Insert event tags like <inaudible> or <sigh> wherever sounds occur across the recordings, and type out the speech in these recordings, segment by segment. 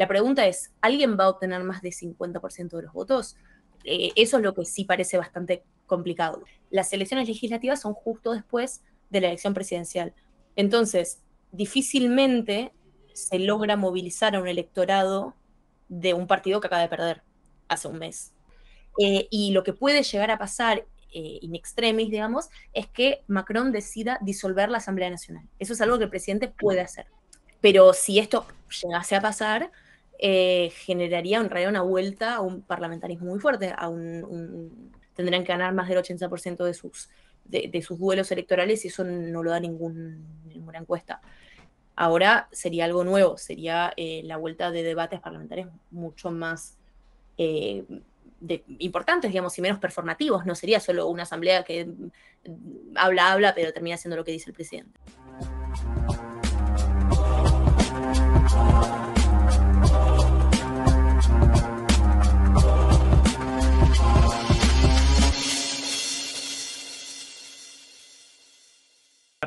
La pregunta es, ¿alguien va a obtener más de 50% de los votos? Eh, eso es lo que sí parece bastante complicado. Las elecciones legislativas son justo después de la elección presidencial. Entonces, difícilmente se logra movilizar a un electorado de un partido que acaba de perder hace un mes. Eh, y lo que puede llegar a pasar eh, in extremis, digamos, es que Macron decida disolver la Asamblea Nacional. Eso es algo que el presidente puede hacer. Pero si esto llegase a pasar, eh, generaría en realidad una vuelta a un parlamentarismo muy fuerte, a un, tendrían que ganar más del 80% de sus, de, sus duelos electorales y eso no lo da ningún, ninguna encuesta. Ahora sería algo nuevo, sería eh, la vuelta de debates parlamentarios mucho más eh, importantes, digamos, y menos performativos. No sería solo una asamblea que mm, habla, habla, pero termina haciendo lo que dice el presidente.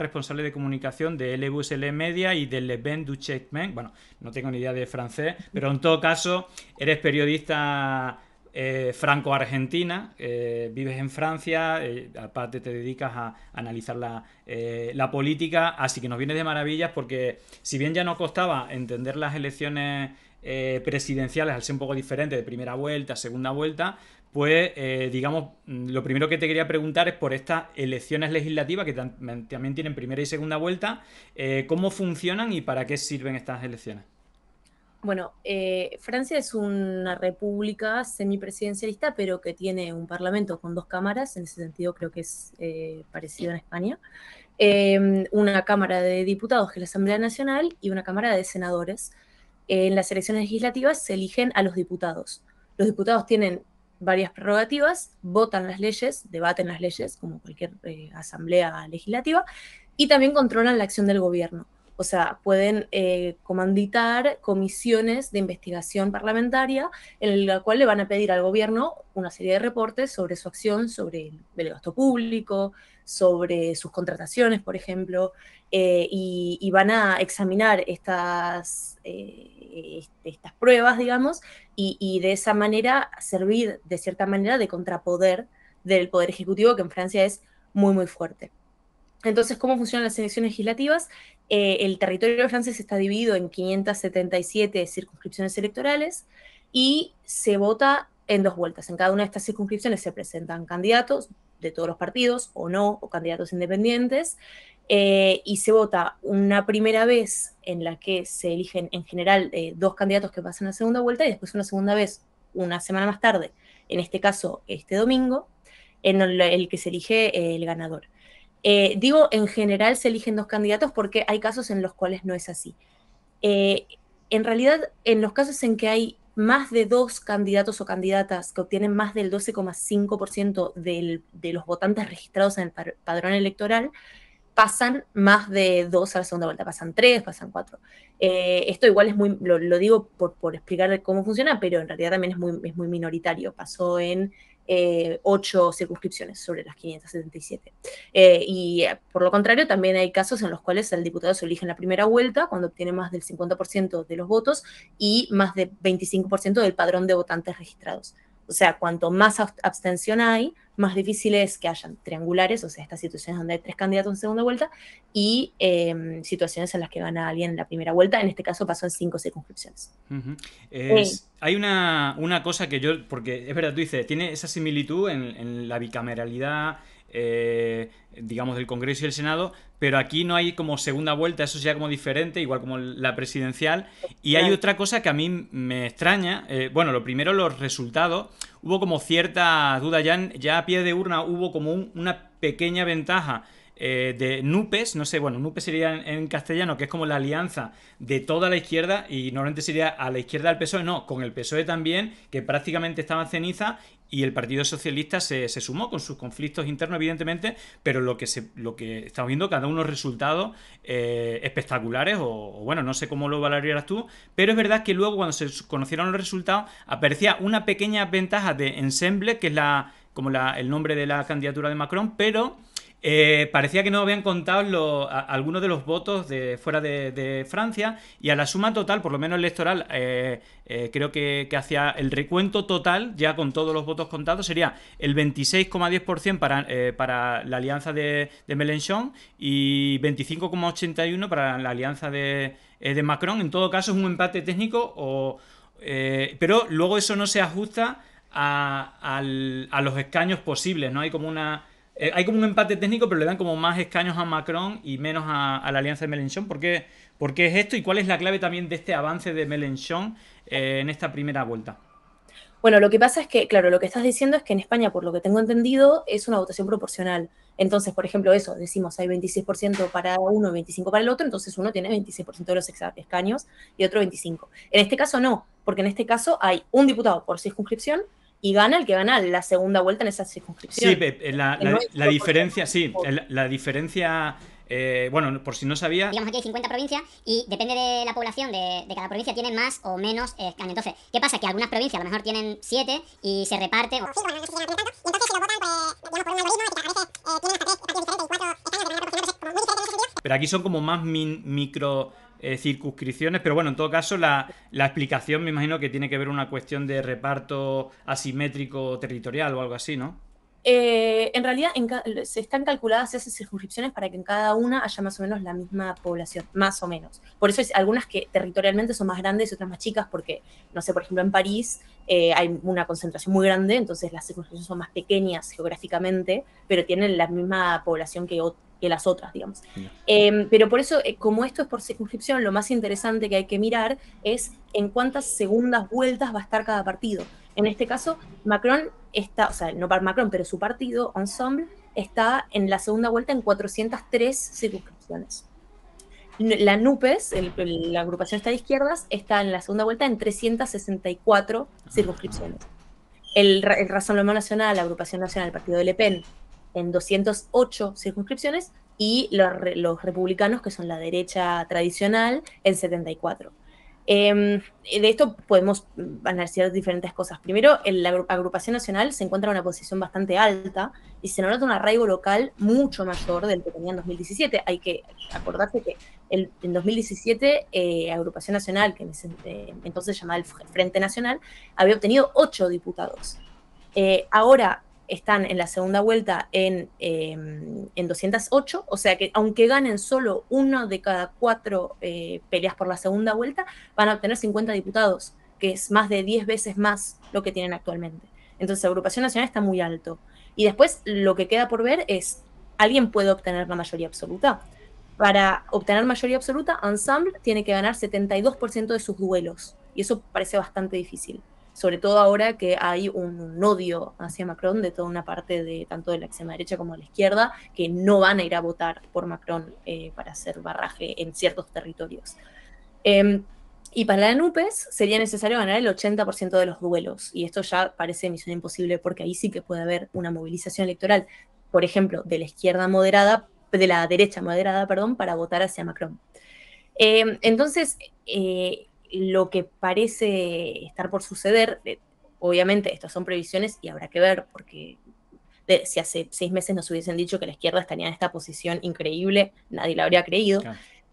responsable de comunicación de LVSL Media y de Le Ben du Checkman. Bueno, no tengo ni idea de francés, pero en todo caso, eres periodista eh, franco-argentina, eh, vives en Francia, eh, aparte te dedicas a analizar la, política, así que nos vienes de maravillas porque si bien ya no costaba entender las elecciones presidenciales al ser un poco diferente de primera vuelta, segunda vuelta, pues eh, digamos, mm, lo primero que te quería preguntar es por estas elecciones legislativas que también tienen primera y segunda vuelta, eh, ¿cómo funcionan y para qué sirven estas elecciones? Bueno, eh, Francia es una república semipresidencialista, pero que tiene un parlamento con dos cámaras, en ese sentido creo que es parecido en España, em, una cámara de diputados, que es la Asamblea Nacional, y una cámara de senadores. en las elecciones legislativas se eligen a los diputados. Los diputados tienen varias prerrogativas, votan las leyes, debaten las leyes, como cualquier eh, asamblea legislativa, y también controlan la acción del gobierno. O sea, pueden eh, comanditar comisiones de investigación parlamentaria en la cual le van a pedir al gobierno una serie de reportes sobre su acción, sobre el gasto público, sobre sus contrataciones, por ejemplo, eh, y, van a examinar estas, eh, este, estas pruebas, digamos, y, de esa manera servir de cierta manera de contrapoder del Poder Ejecutivo, que en Francia es muy, muy fuerte. Entonces, ¿cómo funcionan las elecciones legislativas? Eh, el territorio francés está dividido en 577 circunscripciones electorales y se vota en dos vueltas. En cada una de estas circunscripciones se presentan candidatos de todos los partidos o no, o candidatos independientes, eh, y se vota una primera vez en la que se eligen en general eh, dos candidatos que pasan a segunda vuelta y después una segunda vez una semana más tarde, en este caso este domingo, en el que se elige el ganador. Eh, digo, en general se eligen dos candidatos porque hay casos en los cuales no es así. Eh, en realidad, en los casos en que hay más de dos candidatos o candidatas que obtienen más del 12,5% de los votantes registrados en el padrón electoral, pasan más de dos a la segunda vuelta, pasan tres, pasan cuatro. Eh, esto igual es muy, lo, digo por, explicar cómo funciona, pero en realidad también es muy, es muy minoritario. Pasó en eh, ocho circunscripciones sobre las 577. y eh, eh, por lo contrario, también hay casos en los cuales el diputado se elige en la primera vuelta, cuando obtiene más del 50% de los votos y más del 25% del padrón de votantes registrados. O sea, cuanto más abstención hay, más difícil es que hayan triangulares, o sea, estas situaciones donde hay tres candidatos en segunda vuelta, y em, situaciones en las que gana alguien en la primera vuelta. En este caso pasó en cinco circunscripciones. Eh. Hay una, una, cosa que yo, porque es verdad, tú dices, tiene esa similitud en, en la bicameralidad eh, digamos, del Congreso y el Senado, pero aquí no hay como segunda vuelta, eso sería como diferente, igual como la presidencial. Y hay otra cosa que a mí me extraña, eh, bueno, lo primero, los resultados, hubo como cierta duda, ya, ya a pie de urna hubo como una pequeña ventaja eh, de NUPES, no sé, bueno, NUPES sería en, castellano, que es como la alianza de toda la izquierda, y normalmente sería a la izquierda del PSOE, no, con el PSOE también, que prácticamente estaba en ceniza, y el Partido Socialista se, sumó con sus conflictos internos, evidentemente, pero lo que, se, lo que estamos viendo, cada uno resultados eh, espectaculares, o, bueno, no sé cómo lo valorarías tú, pero es verdad que luego cuando se conocieron los resultados, aparecía una pequeña ventaja de ensemble, que es la como la, el nombre de la candidatura de Macron, pero eh, parecía que no habían contado algunos de los votos de fuera de, Francia y a la suma total, por lo menos electoral, eh, eh, creo que, hacía hacia el recuento total, ya con todos los votos contados, sería el 26,10% para, para la alianza de, Mélenchon y 25,81% para la alianza de, Macron. En todo caso es un empate técnico, pero luego eso no se ajusta a, a los escaños posibles, ¿no? Hay como una eh, hay como un empate técnico, pero le dan como más escaños a Macron y menos a, la alianza de Mélenchon. ¿Por qué, ¿Por qué, es esto y cuál es la clave también de este avance de Mélenchon eh, en esta primera vuelta? Bueno, lo que pasa es que, claro, lo que estás diciendo es que en España, por lo que tengo entendido, es una votación proporcional. Entonces, por ejemplo, eso, decimos hay 26% para uno y 25% para el otro, entonces uno tiene 26% de los escaños y otro 25%. En este caso no, porque en este caso hay un diputado por circunscripción y gana el que gana la segunda vuelta en esa circunscripción. Sí, la, diferencia, sí, la, diferencia... bueno, por si no sabía. Digamos aquí hay 50 provincias y depende de la población de, cada provincia tienen más o menos eh, escaños. Entonces, ¿qué pasa? Que algunas provincias a lo mejor tienen 7 y se reparte. y entonces lo votan, pues, digamos, a veces eh, tienen hasta Pero aquí son como más micro eh, circunscripciones, pero bueno, en todo caso la, la, explicación me imagino que tiene que ver una cuestión de reparto asimétrico territorial o algo así, ¿no? Eh, en realidad se están calculadas esas circunscripciones para que en cada una haya más o menos la misma población, más o menos. Por eso hay algunas que territorialmente son más grandes y otras más chicas, porque, no sé, por ejemplo, en París eh, hay una concentración muy grande, entonces las circunscripciones son más pequeñas geográficamente, pero tienen la misma población que, las otras, digamos. Em, pero por eso, eh, como esto es por circunscripción, lo más interesante que hay que mirar es en cuántas segundas vueltas va a estar cada partido. En este caso, Macron está, o sea, no para Macron, pero su partido, Ensemble, está en la segunda vuelta en 403 circunscripciones. La NUPES, la agrupación está de izquierdas, está en la segunda vuelta en 364 circunscripciones. El, Razón Rassemblement Nacional, la agrupación nacional el partido de Le Pen, en 208 circunscripciones y los, los republicanos, que son la derecha tradicional, en 74. Em, de esto podemos analizar diferentes cosas. Primero, la agrupación nacional se encuentra en una posición bastante alta y se nota un arraigo local mucho mayor del que tenía en 2017. Hay que acordarse que en 2017, eh, Agrupación Nacional, que en ese, entonces llamaba el Frente Nacional, había obtenido ocho diputados. Eh, ahora, están en la segunda vuelta en, 208, em, o sea que aunque ganen solo uno de cada cuatro eh, peleas por la segunda vuelta, van a obtener 50 diputados, que es más de 10 veces más lo que tienen actualmente. Entonces, la agrupación nacional está muy alto. Y después lo que queda por ver es, ¿alguien puede obtener la mayoría absoluta? Para obtener mayoría absoluta, Ensemble tiene que ganar 72% de sus duelos, y eso parece bastante difícil sobre todo ahora que hay un odio hacia Macron de toda una parte de tanto de la extrema derecha como de la izquierda, que no van a ir a votar por Macron eh, para hacer barraje en ciertos territorios. Em, y para la NUPES sería necesario ganar el 80% de los duelos, y esto ya parece misión imposible porque ahí sí que puede haber una movilización electoral, por ejemplo, de la izquierda moderada, de la derecha moderada, perdón, para votar hacia Macron. Em, entonces, eh, lo que parece estar por suceder, obviamente estas son previsiones y habrá que ver, porque si hace seis meses nos hubiesen dicho que la izquierda estaría en esta posición increíble, nadie la habría creído.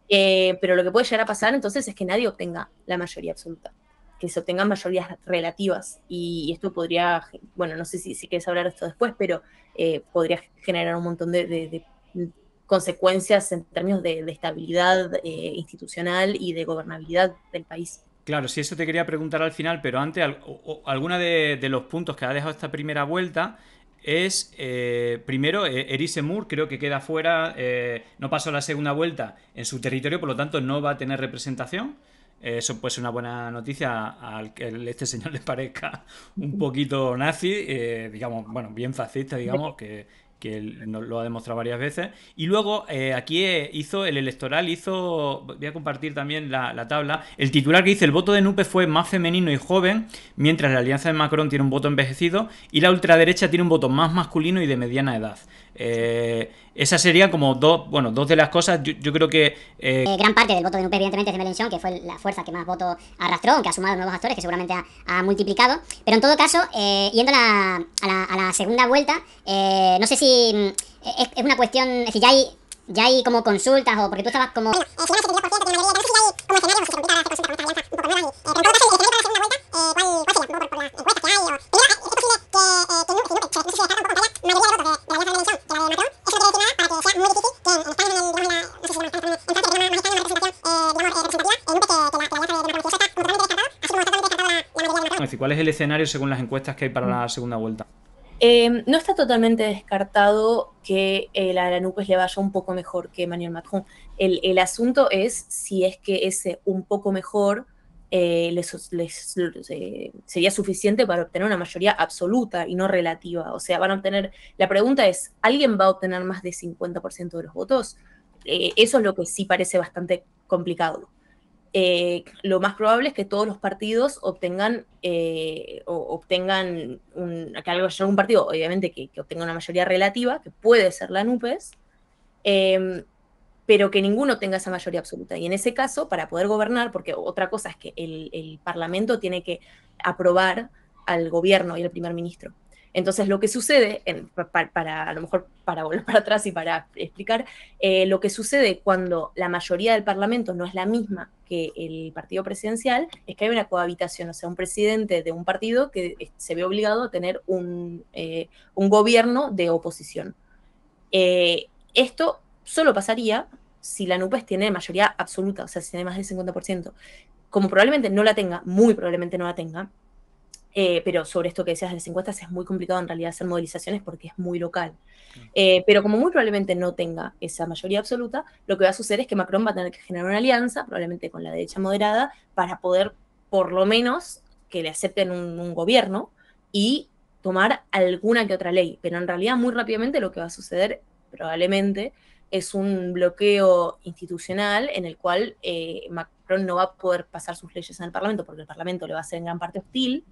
Eh, pero lo que puede llegar a pasar entonces es que nadie obtenga la mayoría absoluta, que se obtengan mayorías relativas. Y esto podría, bueno, no sé si, si quieres hablar de esto después, pero eh, podría generar un montón de consecuencias en términos de, estabilidad eh, institucional y de gobernabilidad del país. Claro, si eso te quería preguntar al final, pero antes, alguno de, los puntos que ha dejado esta primera vuelta es, eh, primero, eh, Erisemur Moore creo que queda fuera, no pasó la segunda vuelta en su territorio, por lo tanto no va a tener representación. Eso pues ser una buena noticia al que este señor le parezca un poquito nazi, digamos, bueno, bien fascista, digamos, que, que lo ha demostrado varias veces. Y luego eh, aquí eh, hizo el electoral, hizo, voy a compartir también la, la, tabla, el titular que dice el voto de Nupe fue más femenino y joven, mientras la alianza de Macron tiene un voto envejecido y la ultraderecha tiene un voto más masculino y de mediana edad. Eh, esa serían como dos, bueno, dos de las cosas. Yo, creo que. Eh, eh, gran parte del voto de Nupes evidentemente, es de Melinchon, que fue la fuerza que más voto arrastró, aunque ha sumado nuevos actores, que seguramente ha, multiplicado. Pero en todo caso, eh, yendo a la, a, la, a la, segunda vuelta, eh, no sé si mm, es, una cuestión. Es decir, ya hay, ya hay como consultas o porque tú estabas como. como ¿Cuál es el escenario según las encuestas que hay para la segunda vuelta? Em, no está totalmente descartado que eh, la Nupes le vaya un poco mejor que Emmanuel Macron. El, asunto es si es que ese un poco mejor eh, les, eh, sería suficiente para obtener una mayoría absoluta y no relativa. O sea, van a obtener. La pregunta es: ¿alguien va a obtener más de 50% de los votos? Eh, eso es lo que sí parece bastante complicado. Eh, lo más probable es que todos los partidos obtengan, eh, o obtengan un, un partido, obviamente, que, obtenga una mayoría relativa, que puede ser la NUPES, em, pero que ninguno tenga esa mayoría absoluta. Y en ese caso, para poder gobernar, porque otra cosa es que el, el Parlamento tiene que aprobar al gobierno y al primer ministro. Entonces, lo que sucede, para, a lo mejor para volver <laughs> para atrás y para explicar, eh, lo que sucede cuando la mayoría del Parlamento no es la misma que el partido presidencial, es que hay una cohabitación, o sea, un presidente de un partido que eh, se ve obligado a tener un, eh, gobierno de oposición. esto solo pasaría si la NUPES tiene mayoría absoluta, o sea, si tiene más del 50%. Como probablemente no la tenga, muy probablemente no la tenga, eh, pero sobre esto que decías de las encuestas, es muy complicado en realidad hacer modelizaciones porque es muy local. Eh, pero como muy probablemente no tenga esa mayoría absoluta, lo que va a suceder es que Macron va a tener que generar una alianza, probablemente con la derecha moderada, para poder, por lo menos, que le acepten un, gobierno y tomar alguna que otra ley. Pero en realidad, muy rápidamente, lo que va a suceder, probablemente, es un bloqueo institucional en el cual eh, Macron no va a poder pasar sus leyes en el Parlamento, porque el Parlamento le va a ser en gran parte hostil,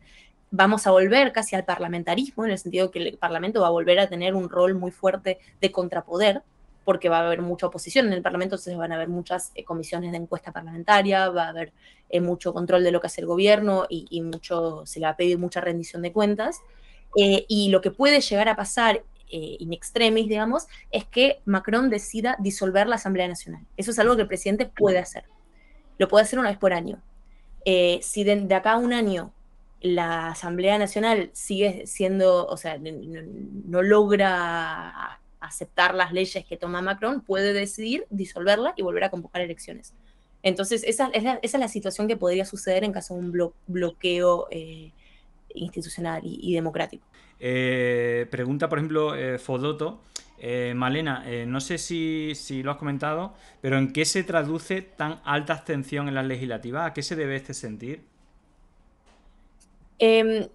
vamos a volver casi al parlamentarismo, en el sentido que el Parlamento va a volver a tener un rol muy fuerte de contrapoder, porque va a haber mucha oposición en el Parlamento, entonces van a haber muchas eh, comisiones de encuesta parlamentaria, va a haber eh, mucho control de lo que hace el gobierno y, mucho, se le va a pedir mucha rendición de cuentas. Eh, y lo que puede llegar a pasar in extremis, digamos, es que Macron decida disolver la Asamblea Nacional. Eso es algo que el presidente puede hacer. Lo puede hacer una vez por año. si de acá a un año la Asamblea Nacional sigue siendo, o sea, no, logra aceptar las leyes que toma Macron, puede decidir disolverla y volver a convocar elecciones. Entonces, esa es la, situación que podría suceder en caso de un bloqueo eh, institucional y, democrático. Eh, pregunta, por ejemplo, eh, Fodoto. Malena, no sé si, si, lo has comentado, pero ¿en qué se traduce tan alta abstención en la legislativa? ¿A qué se debe este sentir? Em,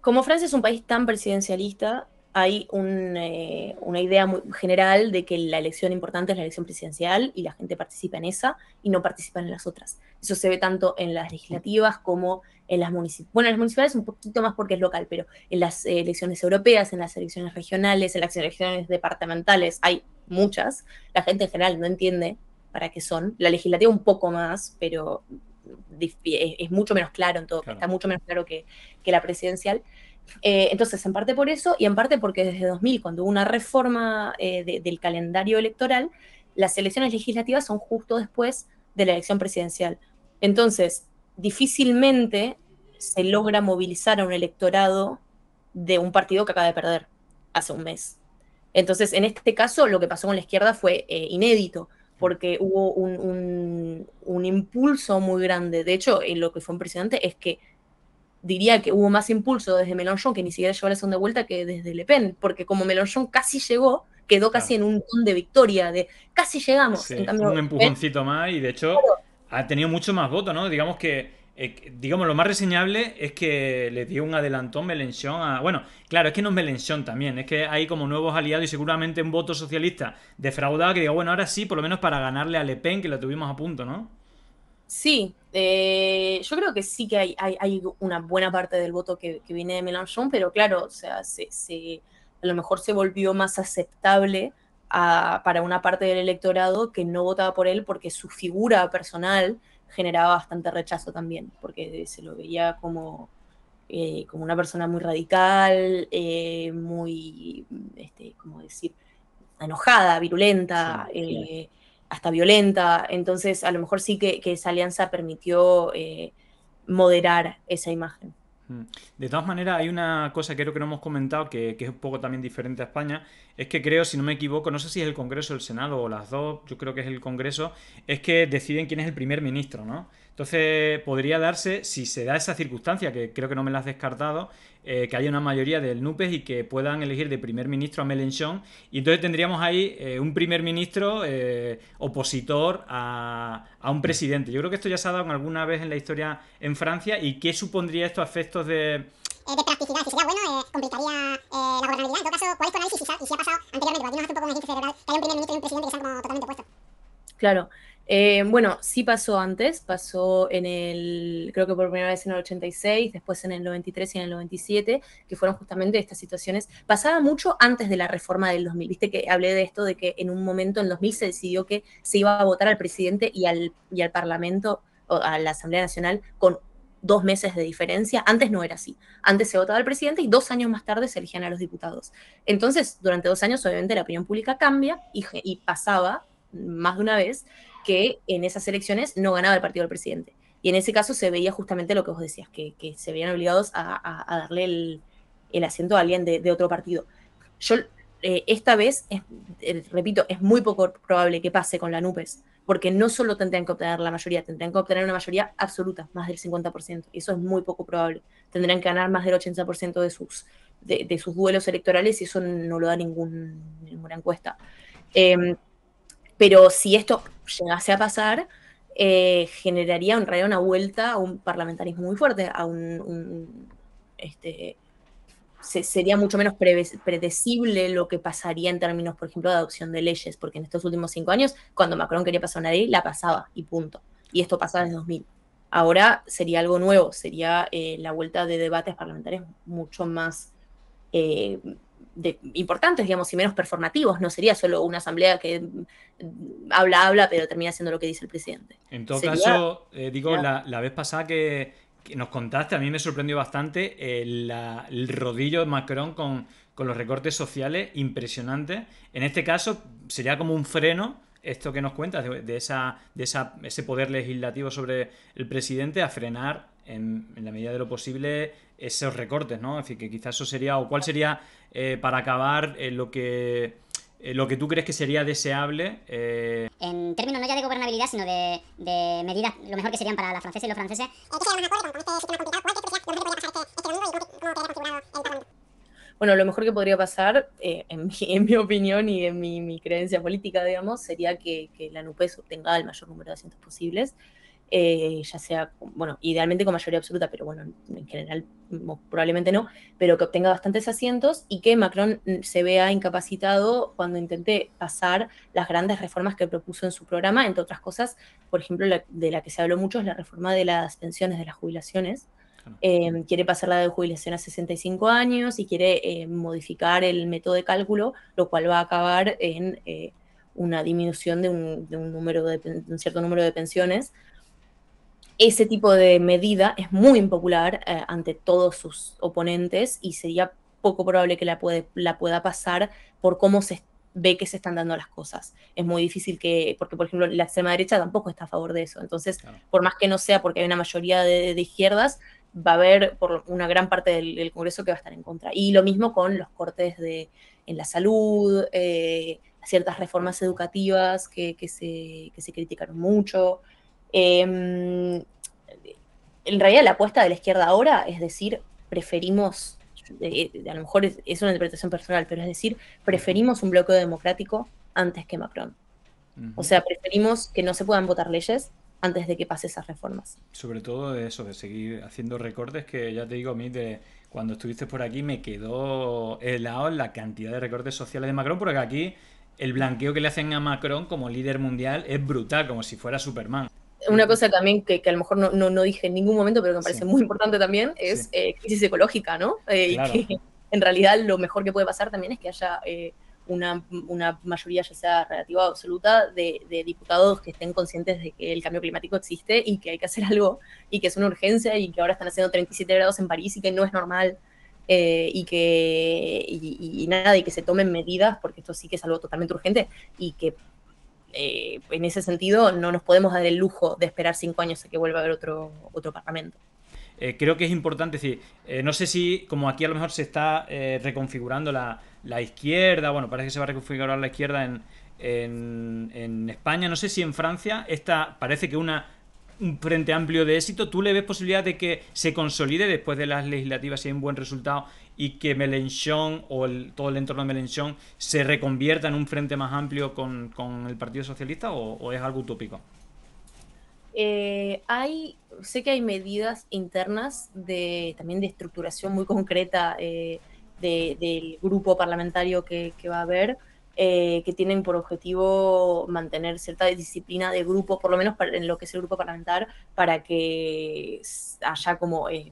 como Francia es un país tan presidencialista, hay eh, una idea muy general de que la elección importante es la elección presidencial y la gente participa en esa y no participa en las otras. Eso se ve tanto en las legislativas como en las municipales. Bueno, en las municipales un poquito más porque es local, pero en las eh, elecciones europeas, en las elecciones regionales, en las elecciones departamentales, hay muchas. La gente en general no entiende para qué son. La legislativa un poco más, pero es, mucho menos claro en todo, está mucho menos claro que, la presidencial. Eh, entonces, en parte por eso y en parte porque desde 2000, cuando hubo una reforma eh, del calendario electoral, las elecciones legislativas son justo después de la elección presidencial. Entonces, difícilmente se logra movilizar a un electorado de un partido que acaba de perder hace un mes. Entonces, en este caso, lo que pasó con la izquierda fue eh, inédito porque hubo un, impulso muy grande. De hecho, lo que fue impresionante es que diría que hubo más impulso desde Melonjon que ni siquiera llegó a la de vuelta, que desde Le Pen, porque como Melonjon casi llegó, quedó casi en un ton de victoria, de casi llegamos. un empujoncito más y de hecho ha tenido mucho más voto, ¿no? Digamos que eh, digamos, lo más reseñable es que le dio un adelantón Melenchón a. Bueno, claro, es que no es Melenchón también, es que hay como nuevos aliados y seguramente un voto socialista defraudado que diga, bueno, ahora sí, por lo menos para ganarle a Le Pen, que lo tuvimos a punto, ¿no? Sí, eh, yo creo que sí que hay, una buena parte del voto que, viene de melanchon pero claro, o sea, se, a lo mejor se volvió más aceptable para una parte del electorado que no votaba por él porque su figura personal generaba bastante rechazo también, porque se lo veía como, eh, como una persona muy radical, eh, muy, este, ¿cómo decir?, enojada, virulenta, eh, hasta violenta. Entonces, a lo mejor sí que, que esa alianza permitió moderar esa imagen. Mm. De todas maneras, hay una cosa que creo que no hemos comentado que, es un poco también diferente a España, es que creo, si no me equivoco, no sé si es el Congreso, el Senado o las dos, yo creo que es el Congreso, es que deciden quién es el primer ministro, ¿no? Entonces podría darse, si se da esa circunstancia, que creo que no me la has descartado, eh, que haya una mayoría del NUPES y que puedan elegir de primer ministro a Melenchon. Y entonces tendríamos ahí eh, un primer ministro eh, opositor a, a, un presidente. Yo creo que esto ya se ha dado alguna vez en la historia en Francia. ¿Y qué supondría a efectos de, eh, de practicidad, si sería bueno, eh, complicaría la gobernabilidad. En todo caso, ¿cuál es tu análisis y si, ha pasado anteriormente? Porque aquí nos hace un poco un ejercicio cerebral que hay un primer ministro y un presidente que sean como totalmente opuestos. Claro. Eh, bueno, sí pasó antes, pasó en el, creo que por primera vez en el 86, después en el 93 y en el 97, que fueron justamente estas situaciones. Pasaba mucho antes de la reforma del 2000, viste que hablé de esto, de que en un momento en 2000 se decidió que se iba a votar al presidente y al, y al Parlamento, o a la Asamblea Nacional, con dos meses de diferencia. Antes no era así. Antes se votaba al presidente y dos años más tarde se elegían a los diputados. Entonces, durante dos años, obviamente, la opinión pública cambia y, y pasaba más de una vez que en esas elecciones no ganaba el partido del presidente. Y en ese caso se veía justamente lo que vos decías, que, se veían obligados a, darle el, asiento a alguien de, otro partido. Yo, eh, esta vez, eh, repito, es muy poco probable que pase con la NUPES, porque no solo tendrían que obtener la mayoría, tendrían que obtener una mayoría absoluta, más del 50%, eso es muy poco probable. Tendrían que ganar más del 80% de sus, de, sus duelos electorales y eso no lo da ningún, ninguna encuesta. Em, pero si esto llegase a pasar, eh, generaría en realidad una vuelta a un parlamentarismo muy fuerte, a un, este, sería mucho menos predecible lo que pasaría en términos, por ejemplo, de adopción de leyes, porque en estos últimos cinco años, cuando Macron quería pasar una ley, la pasaba y punto. Y esto pasaba desde 2000. Ahora sería algo nuevo, sería eh, la vuelta de debates parlamentarios mucho más eh, importantes, digamos, y menos performativos. No sería solo una asamblea que mm, habla, habla, pero termina siendo lo que dice el presidente. En todo caso, eh, digo, la, vez pasada que, nos contaste, a mí me sorprendió bastante eh, el, rodillo de Macron con, con los recortes sociales impresionantes. En este caso, sería como un freno esto que nos cuentas de, esa, de ese poder legislativo sobre el presidente a frenar en, la medida de lo posible esos recortes, ¿no? Es decir, que quizás eso sería, o cuál sería, eh, para acabar, eh, lo que eh, lo que tú crees que sería deseable. En términos no ya de gobernabilidad, sino de, de medidas, lo mejor que serían para las francesas y los franceses. Bueno, lo mejor que podría pasar, en mi, <laughs> en, mi, opinión y en mi, mi creencia política, digamos, sería que, que la NUPES obtenga el mayor número de asientos posibles eh, ya sea, bueno, idealmente con mayoría absoluta, pero bueno, en general probablemente no, pero que obtenga bastantes asientos y que Macron mm, se vea incapacitado cuando intente pasar las grandes reformas que propuso en su programa, entre otras cosas, por ejemplo, de la que se habló mucho es la reforma de las pensiones, de las jubilaciones. Eh, quiere pasar la de jubilación a 65 años y quiere eh, modificar el método de cálculo, lo cual va a acabar en una disminución de un, número de, de, un cierto número de pensiones, ese tipo de medida es muy impopular eh, ante todos sus oponentes y sería poco probable que la, la pueda pasar por cómo se ve que se están dando las cosas. Es muy difícil que, porque por ejemplo la extrema derecha tampoco está a favor de eso. Entonces, por más que no sea porque hay una mayoría de, izquierdas, va a haber por una gran parte del, Congreso que va a estar en contra. Y lo mismo con los cortes de, en la salud, eh, ciertas reformas educativas que, que, se, que se criticaron mucho. Em, en realidad la apuesta de la izquierda ahora es decir, preferimos, eh, a lo mejor es, una interpretación personal, pero es decir, preferimos un bloqueo democrático antes que Macron. O sea, preferimos que no se puedan votar leyes antes de que pase esas reformas. Sobre todo eso, de seguir haciendo recortes que ya te digo a mí de cuando estuviste por aquí me quedó helado la cantidad de recortes sociales de Macron, porque aquí el blanqueo que le hacen a Macron como líder mundial es brutal, como si fuera Superman una cosa también que, a lo mejor no, dije en ningún momento, pero que me parece muy importante también, es eh, crisis ecológica, ¿no? Eh, y que en realidad lo mejor que puede pasar también es que haya eh, una, mayoría, ya sea relativa o absoluta, de, diputados que estén conscientes de que el cambio climático existe y que hay que hacer algo y que es una urgencia y que ahora están haciendo 37 grados en París y que no es normal. y que nada, y que se tomen medidas, porque esto sí que es algo totalmente urgente, y que eh, en ese sentido no nos podemos dar el lujo de esperar cinco años a que vuelva a haber otro, otro Parlamento. Eh, creo que es importante decir, eh, no sé si, como aquí a lo mejor se está reconfigurando la, izquierda, bueno, parece que se va a reconfigurar la izquierda en, en, en España, no sé si en Francia, esta parece que una un frente amplio de éxito. ¿Tú le ves posibilidad de que se consolide después de las legislativas si hay un buen resultado y que Melenchón o todo el entorno de Melenchón se reconvierta en un frente más amplio con, con el Partido Socialista o, es algo utópico? Eh, hay, sé que hay medidas internas de, también de estructuración muy concreta eh, del grupo parlamentario que, que va a haber. Eh, que tienen por objetivo mantener cierta disciplina de grupo, por lo menos en lo que es el grupo parlamentar, para que haya como, eh,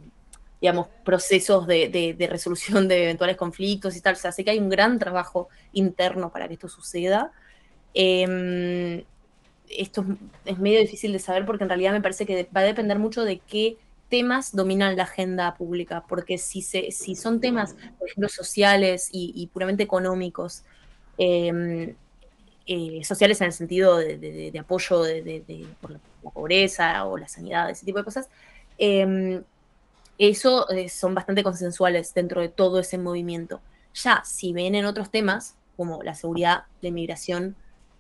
digamos, procesos de, resolución de eventuales conflictos y tal. O sea, sé que hay un gran trabajo interno para que esto suceda. Em, esto es medio difícil de saber porque en realidad me parece que va a depender mucho de qué temas dominan la agenda pública, porque si, son temas, por ejemplo, sociales y puramente económicos, Em, eh, sociales en el sentido de, apoyo de, por la, pobreza o la sanidad, ese tipo de cosas, em, eso eh, son bastante consensuales dentro de todo ese movimiento. Ya, si ven en otros temas, como la seguridad, la inmigración,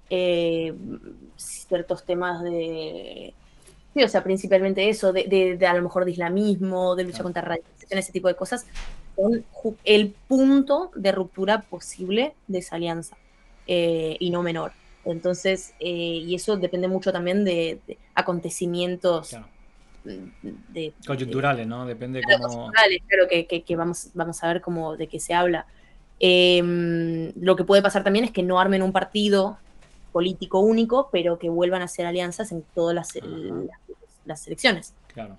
em, ciertos temas de. o sea, principalmente eso, de, a lo mejor de islamismo, de lucha contra radicalización, ese tipo de cosas, el punto de ruptura posible de esa alianza eh, y no menor. Entonces, eh, y eso depende mucho también de, acontecimientos. Mm, coyunturales, ¿no? Depende como cómo... claro, que, vamos, vamos a ver cómo, de qué se habla. Em, lo que puede pasar también es que no armen un partido político único, pero que vuelvan a hacer alianzas en todas las, elecciones, claro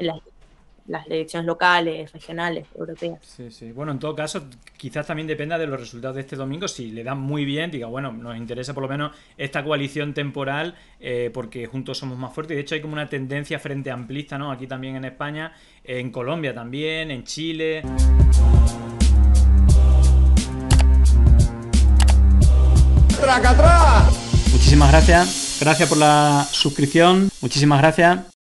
las elecciones locales, regionales, europeas. Sí, sí. Bueno, en todo caso, quizás también dependa de los resultados de este domingo. Si le dan muy bien, diga, bueno, nos interesa por lo menos esta coalición temporal eh, porque juntos somos más fuertes. Y De hecho, hay como una tendencia frente amplista, ¿no? Aquí también en España, en Colombia también, en Chile. Muchísimas gracias. Gracias por la suscripción. Muchísimas gracias.